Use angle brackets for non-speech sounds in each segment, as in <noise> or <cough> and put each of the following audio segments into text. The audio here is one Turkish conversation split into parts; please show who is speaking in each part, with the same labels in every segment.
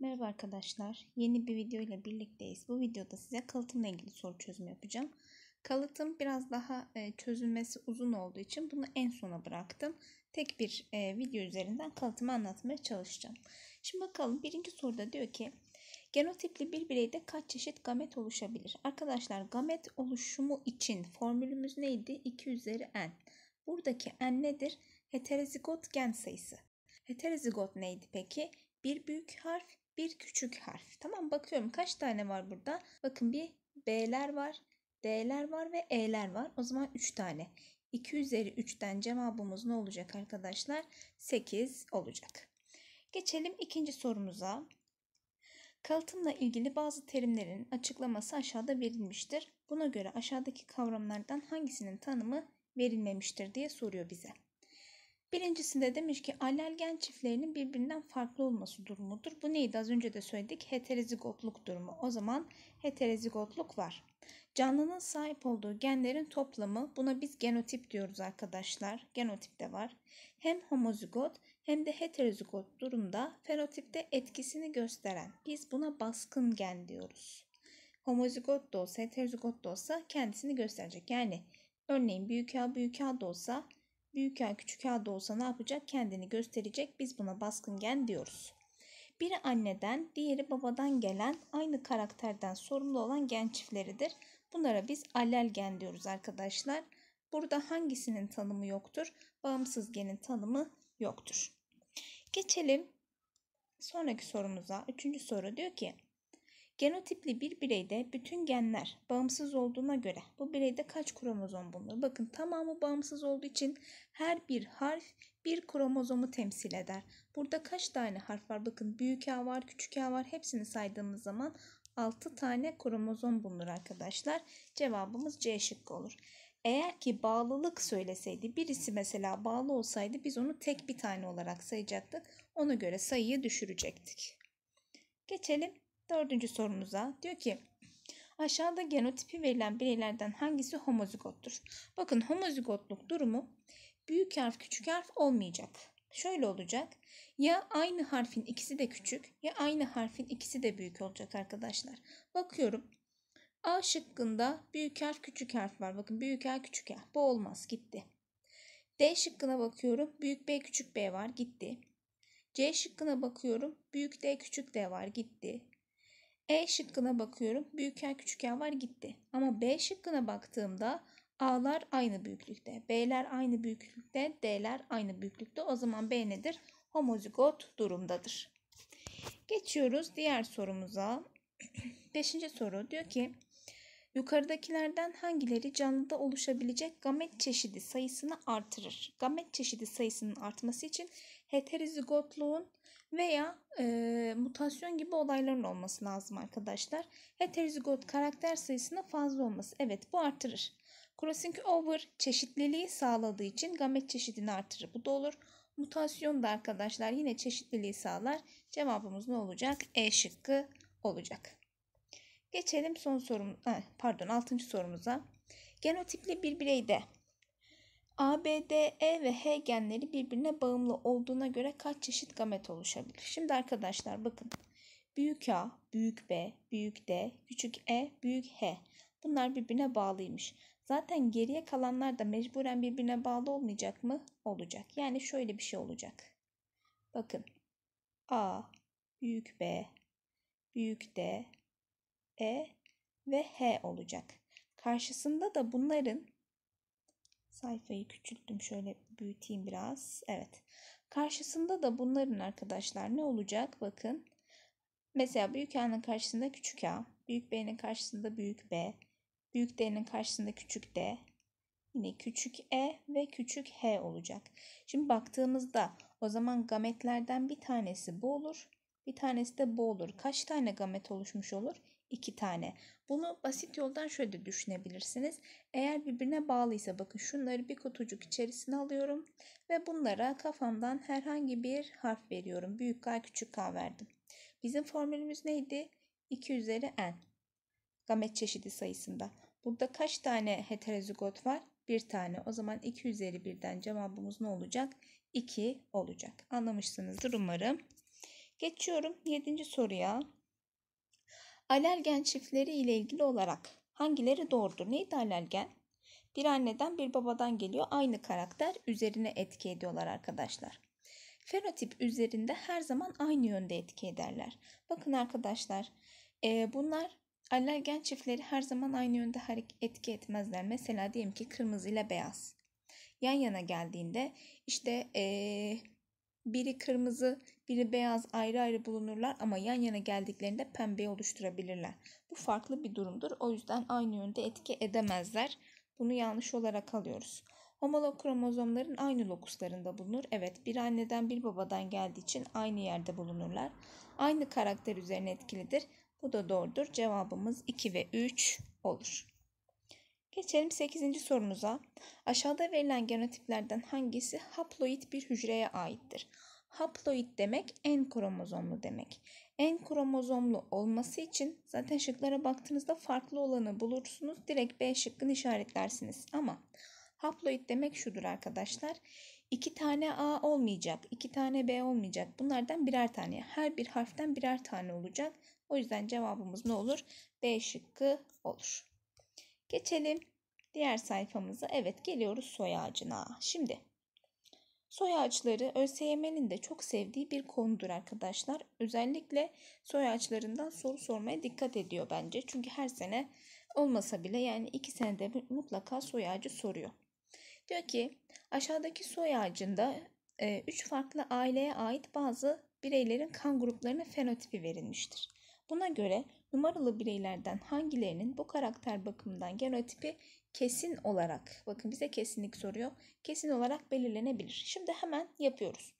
Speaker 1: Merhaba arkadaşlar. Yeni bir video ile birlikteyiz. Bu videoda size kalıtımla ilgili soru çözümü yapacağım. Kalıtım biraz daha e, çözülmesi uzun olduğu için bunu en sona bıraktım. Tek bir e, video üzerinden kalıtımı anlatmaya çalışacağım. Şimdi bakalım birinci soruda diyor ki Genotipli bir bireyde kaç çeşit gamet oluşabilir? Arkadaşlar gamet oluşumu için formülümüz neydi? 2 üzeri n. Buradaki n nedir? Heterozigot gen sayısı. Heterozigot neydi peki? Bir büyük harf bir küçük harf. Tamam bakıyorum kaç tane var burada? Bakın bir B'ler var, D'ler var ve E'ler var. O zaman 3 tane. 2 üzeri 3'ten cevabımız ne olacak arkadaşlar? 8 olacak. Geçelim ikinci sorumuza. Kalıtımla ilgili bazı terimlerin açıklaması aşağıda verilmiştir. Buna göre aşağıdaki kavramlardan hangisinin tanımı verilmemiştir diye soruyor bize. Birincisinde demiş ki alelgen çiftlerinin birbirinden farklı olması durumudur. Bu neydi? Az önce de söyledik. Heterozigotluk durumu. O zaman heterozigotluk var. Canlının sahip olduğu genlerin toplamı buna biz genotip diyoruz arkadaşlar. Genotip de var. Hem homozigot hem de heterozigot durumda fenotipte etkisini gösteren biz buna baskın gen diyoruz. Homozigot da olsa heterozigot da olsa kendisini gösterecek. Yani örneğin büyük A büyük A da olsa Büyük A küçük A olsa ne yapacak? Kendini gösterecek. Biz buna baskın gen diyoruz. Biri anneden, diğeri babadan gelen aynı karakterden sorumlu olan gen çiftleridir. Bunlara biz allel gen diyoruz arkadaşlar. Burada hangisinin tanımı yoktur? Bağımsız genin tanımı yoktur. Geçelim sonraki sorumuza. Üçüncü soru diyor ki Genotipli bir bireyde bütün genler bağımsız olduğuna göre bu bireyde kaç kromozom bulunur? Bakın tamamı bağımsız olduğu için her bir harf bir kromozomu temsil eder. Burada kaç tane harf var? Bakın büyük A var, küçük A var. Hepsini saydığımız zaman 6 tane kromozom bulunur arkadaşlar. Cevabımız C şıkkı olur. Eğer ki bağlılık söyleseydi birisi mesela bağlı olsaydı biz onu tek bir tane olarak sayacaktık. Ona göre sayıyı düşürecektik. Geçelim Dördüncü sorumuza diyor ki aşağıda genotipi verilen bireylerden hangisi homozigottur? Bakın homozigotluk durumu büyük harf küçük harf olmayacak. Şöyle olacak. Ya aynı harfin ikisi de küçük ya aynı harfin ikisi de büyük olacak arkadaşlar. Bakıyorum. A şıkkında büyük harf küçük harf var. Bakın büyük harf küçük harf. Bu olmaz gitti. D şıkkına bakıyorum. Büyük B küçük B var gitti. C şıkkına bakıyorum. Büyük D küçük D var gitti. E şıkkına bakıyorum. Büyük yer küçük yer var gitti. Ama B şıkkına baktığımda A'lar aynı büyüklükte. B'ler aynı büyüklükte. D'ler aynı büyüklükte. O zaman B nedir? Homozigot durumdadır. Geçiyoruz diğer sorumuza. <clears throat> Beşinci soru diyor ki yukarıdakilerden hangileri canlıda oluşabilecek gamet çeşidi sayısını artırır? Gamet çeşidi sayısının artması için heterozigotluğun veya e, mutasyon gibi olayların olması lazım arkadaşlar. Heterozigot karakter sayısının fazla olması. Evet bu artırır. Crossing over çeşitliliği sağladığı için gamet çeşidini artırır. Bu da olur. Mutasyon da arkadaşlar yine çeşitliliği sağlar. Cevabımız ne olacak? E şıkkı olacak. Geçelim son sorum, pardon 6. sorumuza. Genotipli bir bireyde A, B, D, E ve H genleri birbirine bağımlı olduğuna göre kaç çeşit gamet oluşabilir? Şimdi arkadaşlar bakın. Büyük A, büyük B, büyük D, küçük E, büyük H. Bunlar birbirine bağlıymış. Zaten geriye kalanlar da mecburen birbirine bağlı olmayacak mı? Olacak. Yani şöyle bir şey olacak. Bakın. A, büyük B, büyük D, E ve H olacak. Karşısında da bunların Sayfayı küçülttüm şöyle büyüteyim biraz. Evet. Karşısında da bunların arkadaşlar ne olacak? Bakın. Mesela büyük A'nın karşısında küçük A. Büyük B'nin karşısında büyük B. Büyük D'nin karşısında küçük D. Yine küçük E ve küçük H olacak. Şimdi baktığımızda o zaman gametlerden bir tanesi bu olur. Bir tanesi de bu olur. Kaç tane gamet oluşmuş olur? 2 tane. Bunu basit yoldan şöyle düşünebilirsiniz. Eğer birbirine bağlıysa bakın şunları bir kutucuk içerisine alıyorum ve bunlara kafamdan herhangi bir harf veriyorum. Büyük K küçük K verdim. Bizim formülümüz neydi? 2 üzeri n. Gamet çeşidi sayısında. Burada kaç tane heterozigot var? Bir tane. O zaman 2 üzeri birden cevabımız ne olacak? 2 olacak. Anlamışsınızdır umarım. Geçiyorum 7. soruya. Alergen çiftleri ile ilgili olarak hangileri doğrudur? Neydi alergen? Bir anneden bir babadan geliyor. Aynı karakter üzerine etki ediyorlar arkadaşlar. Fenotip üzerinde her zaman aynı yönde etki ederler. Bakın arkadaşlar e, bunlar Allergen çiftleri her zaman aynı yönde etki etmezler. Mesela diyelim ki kırmızı ile beyaz. Yan yana geldiğinde işte ee, biri kırmızı biri beyaz ayrı ayrı bulunurlar ama yan yana geldiklerinde pembeyi oluşturabilirler. Bu farklı bir durumdur. O yüzden aynı yönde etki edemezler. Bunu yanlış olarak alıyoruz. Homolog kromozomların aynı lokuslarında bulunur. Evet bir anneden bir babadan geldiği için aynı yerde bulunurlar. Aynı karakter üzerine etkilidir. Bu da doğrudur. Cevabımız 2 ve 3 olur. Geçelim 8. sorumuza. Aşağıda verilen genotiplerden hangisi haploid bir hücreye aittir? Haploid demek en kromozomlu demek. En kromozomlu olması için zaten şıklara baktığınızda farklı olanı bulursunuz. Direkt B şıkkını işaretlersiniz. Ama haploid demek şudur arkadaşlar. İki tane A olmayacak, iki tane B olmayacak. Bunlardan birer tane, her bir harften birer tane olacak. O yüzden cevabımız ne olur? B şıkkı olur. Geçelim diğer sayfamıza. Evet geliyoruz soy ağacına. Şimdi Soy ağaçları ÖSYM'nin de çok sevdiği bir konudur arkadaşlar. Özellikle soy ağaçlarından soru sormaya dikkat ediyor bence. Çünkü her sene olmasa bile yani iki senede mutlaka soy ağacı soruyor. Diyor ki aşağıdaki soy ağacında e, üç farklı aileye ait bazı bireylerin kan gruplarının fenotipi verilmiştir. Buna göre numaralı bireylerden hangilerinin bu karakter bakımından genotipi kesin olarak, bakın bize kesinlik soruyor, kesin olarak belirlenebilir. Şimdi hemen yapıyoruz.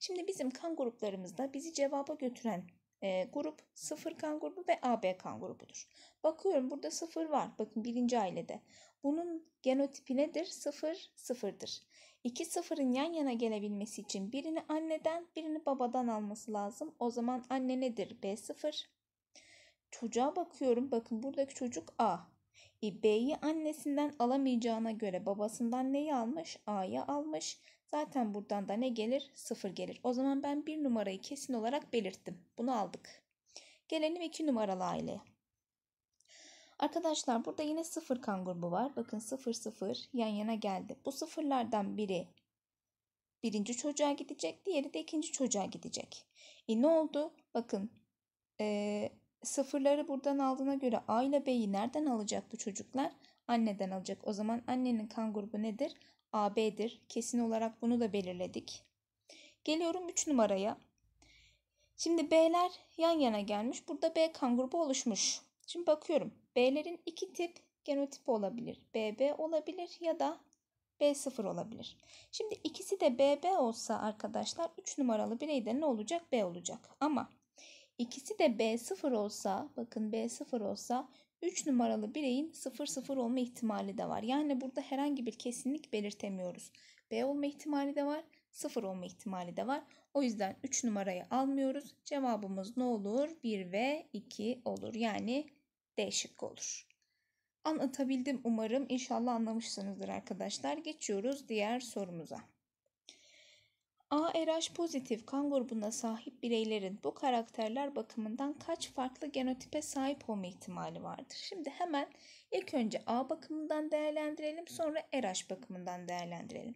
Speaker 1: Şimdi bizim kan gruplarımızda bizi cevaba götüren e, grup 0 kan grubu ve AB kan grubudur. Bakıyorum burada 0 var. Bakın birinci ailede. Bunun genotipi nedir? 0, 0'dır. İki sıfırın yan yana gelebilmesi için birini anneden birini babadan alması lazım. O zaman anne nedir? B0, Çocuğa bakıyorum. Bakın buradaki çocuk A. E, B'yi annesinden alamayacağına göre babasından neyi almış? A'yı almış. Zaten buradan da ne gelir? Sıfır gelir. O zaman ben bir numarayı kesin olarak belirttim. Bunu aldık. Gelelim iki numaralı aileye. Arkadaşlar burada yine sıfır kan grubu var. Bakın sıfır sıfır yan yana geldi. Bu sıfırlardan biri birinci çocuğa gidecek. Diğeri de ikinci çocuğa gidecek. E ne oldu? Bakın e, sıfırları buradan aldığına göre A ile B'yi nereden alacaktı çocuklar? Anneden alacak. O zaman annenin kan grubu nedir? AB'dir. Kesin olarak bunu da belirledik. Geliyorum 3 numaraya. Şimdi B'ler yan yana gelmiş. Burada B kan grubu oluşmuş. Şimdi bakıyorum. B'lerin iki tip genotip olabilir. BB olabilir ya da B0 olabilir. Şimdi ikisi de BB olsa arkadaşlar 3 numaralı bireyde ne olacak? B olacak. Ama İkisi de B0 olsa bakın B0 olsa 3 numaralı bireyin 00 olma ihtimali de var. Yani burada herhangi bir kesinlik belirtemiyoruz. B olma ihtimali de var. 0 olma ihtimali de var. O yüzden 3 numarayı almıyoruz. Cevabımız ne olur? 1 ve 2 olur. Yani D şıkkı olur. Anlatabildim umarım. İnşallah anlamışsınızdır arkadaşlar. Geçiyoruz diğer sorumuza. ARH pozitif kan grubuna sahip bireylerin bu karakterler bakımından kaç farklı genotipe sahip olma ihtimali vardır? Şimdi hemen ilk önce A bakımından değerlendirelim sonra RH bakımından değerlendirelim.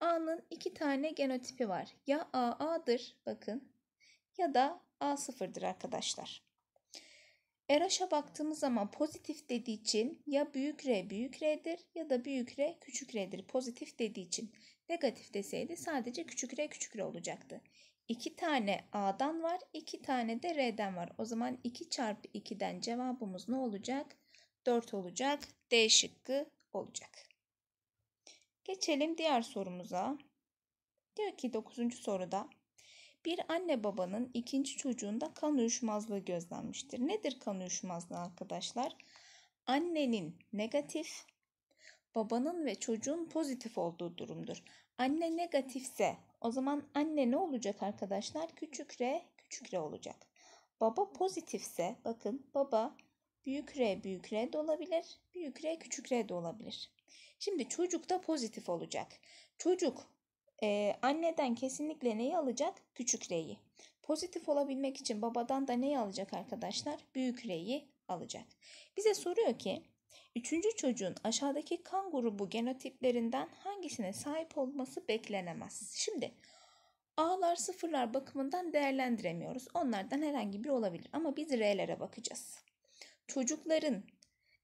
Speaker 1: A'nın iki tane genotipi var. Ya AA'dır bakın ya da A0'dır arkadaşlar. RH'a baktığımız zaman pozitif dediği için ya büyük R büyük R'dir ya da büyük R küçük R'dir pozitif dediği için. Negatif deseydi sadece küçük küçük küçükre olacaktı. 2 tane A'dan var, 2 tane de R'den var. O zaman 2 çarpı 2'den cevabımız ne olacak? 4 olacak. D şıkkı olacak. Geçelim diğer sorumuza. Diyor ki 9. soruda bir anne babanın ikinci çocuğunda kan uyuşmazlığı gözlenmiştir. Nedir kan uyuşmazlığı arkadaşlar? Annenin negatif, babanın ve çocuğun pozitif olduğu durumdur. Anne negatifse o zaman anne ne olacak arkadaşlar? Küçük R küçük R olacak. Baba pozitifse bakın baba büyük R büyük R de olabilir. Büyük R küçük R de olabilir. Şimdi çocuk da pozitif olacak. Çocuk e, anneden kesinlikle neyi alacak? Küçük R'yi. Pozitif olabilmek için babadan da neyi alacak arkadaşlar? Büyük R'yi alacak. Bize soruyor ki Üçüncü çocuğun aşağıdaki kan grubu genotiplerinden hangisine sahip olması beklenemez. Şimdi A'lar sıfırlar bakımından değerlendiremiyoruz. Onlardan herhangi biri olabilir ama biz R'lere bakacağız. Çocukların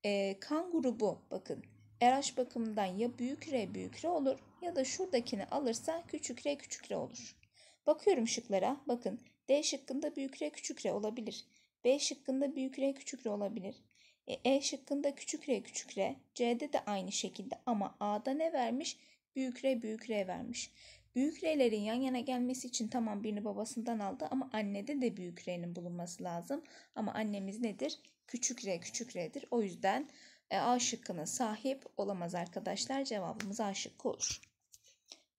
Speaker 1: e, kan grubu bakın RH bakımından ya büyük R büyük R olur ya da şuradakini alırsa küçük R küçük R olur. Bakıyorum şıklara bakın D şıkkında büyük R küçük R olabilir. B şıkkında büyük R küçük R olabilir. E, e, şıkkında küçük R küçük R. C'de de aynı şekilde ama A'da ne vermiş? Büyük R büyük R vermiş. Büyük R'lerin yan yana gelmesi için tamam birini babasından aldı ama annede de büyük R'nin bulunması lazım. Ama annemiz nedir? Küçük R küçük R'dir. O yüzden e, A şıkkına sahip olamaz arkadaşlar. Cevabımız A şıkkı olur.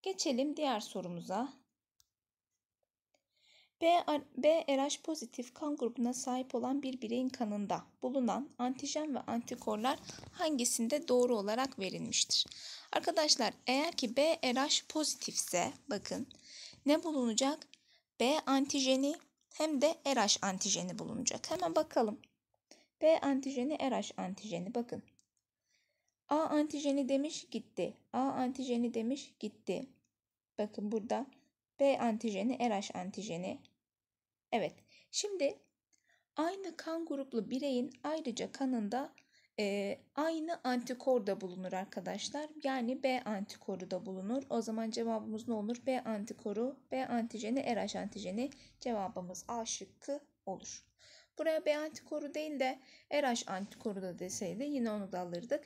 Speaker 1: Geçelim diğer sorumuza. B, BRH pozitif kan grubuna sahip olan bir bireyin kanında bulunan antijen ve antikorlar hangisinde doğru olarak verilmiştir? Arkadaşlar eğer ki B BRH pozitifse bakın ne bulunacak? B antijeni hem de RH antijeni bulunacak. Hemen bakalım. B antijeni RH antijeni bakın. A antijeni demiş gitti. A antijeni demiş gitti. Bakın burada B antijeni RH antijeni. Evet şimdi aynı kan gruplu bireyin ayrıca kanında e, aynı antikor da bulunur arkadaşlar. Yani B antikoru da bulunur. O zaman cevabımız ne olur? B antikoru, B antijeni, RH antijeni cevabımız A şıkkı olur. Buraya B antikoru değil de RH antikoru da deseydi yine onu da alırdık.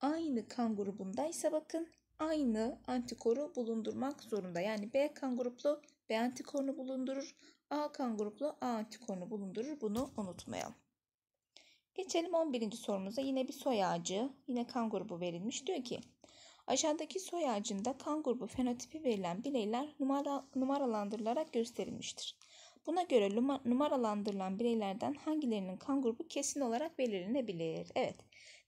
Speaker 1: Aynı kan grubundaysa bakın aynı antikoru bulundurmak zorunda. Yani B kan gruplu B antikorunu bulundurur. A kan gruplu A antikorunu bulundurur. Bunu unutmayalım. Geçelim 11. sorumuza. Yine bir soy ağacı, yine kan grubu verilmiş. Diyor ki aşağıdaki soy ağacında kan grubu fenotipi verilen bireyler numara, numaralandırılarak gösterilmiştir. Buna göre numaralandırılan bireylerden hangilerinin kan grubu kesin olarak belirlenebilir? Evet.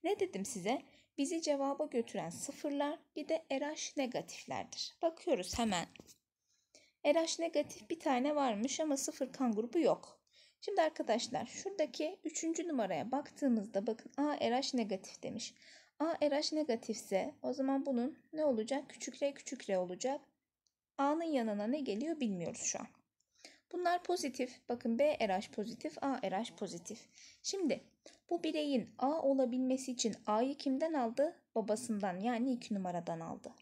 Speaker 1: Ne dedim size? Bizi cevaba götüren sıfırlar bir de RH negatiflerdir. Bakıyoruz hemen. RH negatif bir tane varmış ama sıfır kan grubu yok. Şimdi arkadaşlar şuradaki 3. numaraya baktığımızda bakın A RH negatif demiş. A RH negatifse o zaman bunun ne olacak? Küçük R küçük R olacak. A'nın yanına ne geliyor bilmiyoruz şu an. Bunlar pozitif. Bakın B RH pozitif, A RH pozitif. Şimdi bu bireyin A olabilmesi için A'yı kimden aldı? Babasından yani 2 numaradan aldı.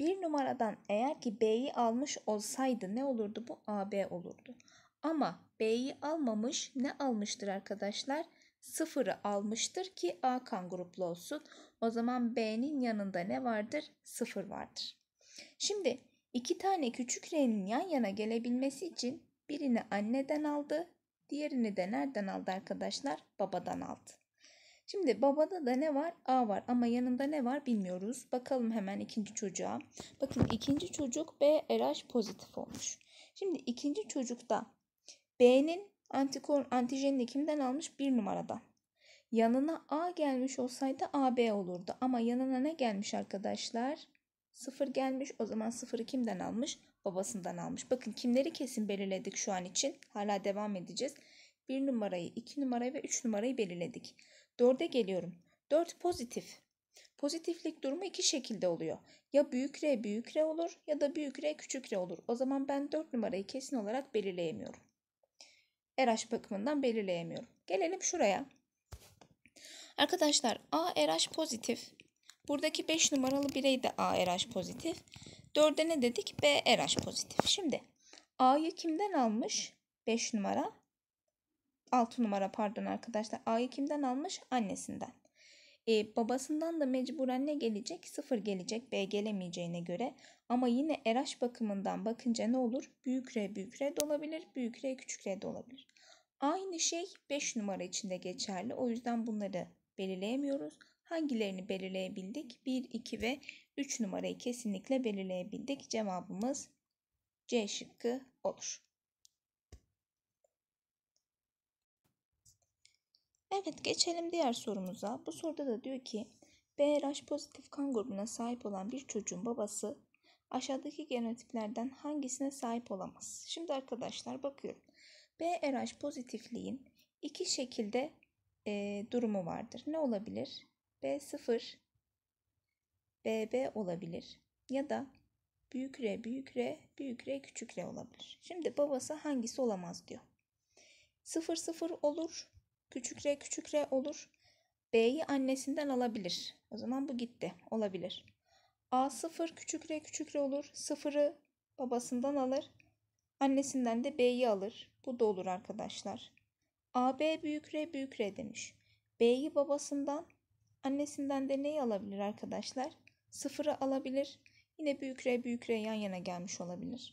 Speaker 1: Bir numaradan eğer ki B'yi almış olsaydı ne olurdu bu? AB olurdu. Ama B'yi almamış ne almıştır arkadaşlar? Sıfırı almıştır ki A kan gruplu olsun. O zaman B'nin yanında ne vardır? Sıfır vardır. Şimdi iki tane küçük R'nin yan yana gelebilmesi için birini anneden aldı, diğerini de nereden aldı arkadaşlar? Babadan aldı. Şimdi babada da ne var? A var ama yanında ne var bilmiyoruz. Bakalım hemen ikinci çocuğa. Bakın ikinci çocuk B RH pozitif olmuş. Şimdi ikinci çocukta B'nin antikor, antijenini kimden almış? Bir numaradan. Yanına A gelmiş olsaydı AB olurdu. Ama yanına ne gelmiş arkadaşlar? Sıfır gelmiş. O zaman sıfırı kimden almış? Babasından almış. Bakın kimleri kesin belirledik şu an için. Hala devam edeceğiz. 1 numarayı, 2 numarayı ve 3 numarayı belirledik. 4'e geliyorum. 4 pozitif. Pozitiflik durumu iki şekilde oluyor. Ya büyük R büyük R olur ya da büyük R küçük R olur. O zaman ben 4 numarayı kesin olarak belirleyemiyorum. RH bakımından belirleyemiyorum. Gelelim şuraya. Arkadaşlar A RH pozitif. Buradaki 5 numaralı birey de A RH pozitif. 4'e ne dedik? B RH pozitif. Şimdi A'yı kimden almış? 5 numara. 6 numara pardon arkadaşlar. A'yı kimden almış? Annesinden. E, babasından da mecburen ne gelecek? 0 gelecek B gelemeyeceğine göre. Ama yine eraş bakımından bakınca ne olur? Büyük R büyük R de olabilir. Büyük R küçük R de olabilir. Aynı şey 5 numara için de geçerli. O yüzden bunları belirleyemiyoruz. Hangilerini belirleyebildik? 1, 2 ve 3 numarayı kesinlikle belirleyebildik. Cevabımız C şıkkı olur. Evet geçelim diğer sorumuza. Bu soruda da diyor ki BRH pozitif kan grubuna sahip olan bir çocuğun babası aşağıdaki genotiplerden hangisine sahip olamaz? Şimdi arkadaşlar bakıyorum. BRH pozitifliğin iki şekilde e, durumu vardır. Ne olabilir? B0, BB olabilir ya da büyük R, büyük R, büyük R, küçük R olabilir. Şimdi babası hangisi olamaz diyor. 00 olur, Küçük r küçük r olur. B'yi annesinden alabilir. O zaman bu gitti. Olabilir. A0 küçük r küçük r olur. 0'ı babasından alır. Annesinden de B'yi alır. Bu da olur arkadaşlar. AB büyük R büyük R demiş. B'yi babasından, annesinden de neyi alabilir arkadaşlar? Sıfırı alabilir. Yine büyük R büyük R yan yana gelmiş olabilir.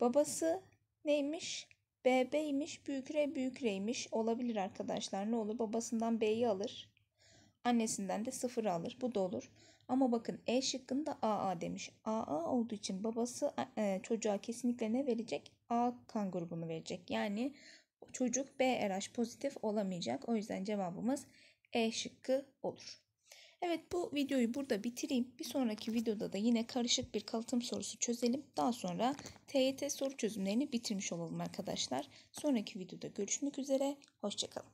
Speaker 1: Babası neymiş? BB'ymiş, büyük R büyük R'ymiş. Olabilir arkadaşlar. Ne olur? Babasından B'yi alır. Annesinden de 0 alır. Bu da olur. Ama bakın E şıkkında AA demiş. AA olduğu için babası e, çocuğa kesinlikle ne verecek? A kan grubunu verecek. Yani çocuk B RH pozitif olamayacak. O yüzden cevabımız E şıkkı olur. Evet bu videoyu burada bitireyim. Bir sonraki videoda da yine karışık bir kalıtım sorusu çözelim. Daha sonra TYT soru çözümlerini bitirmiş olalım arkadaşlar. Sonraki videoda görüşmek üzere. Hoşçakalın.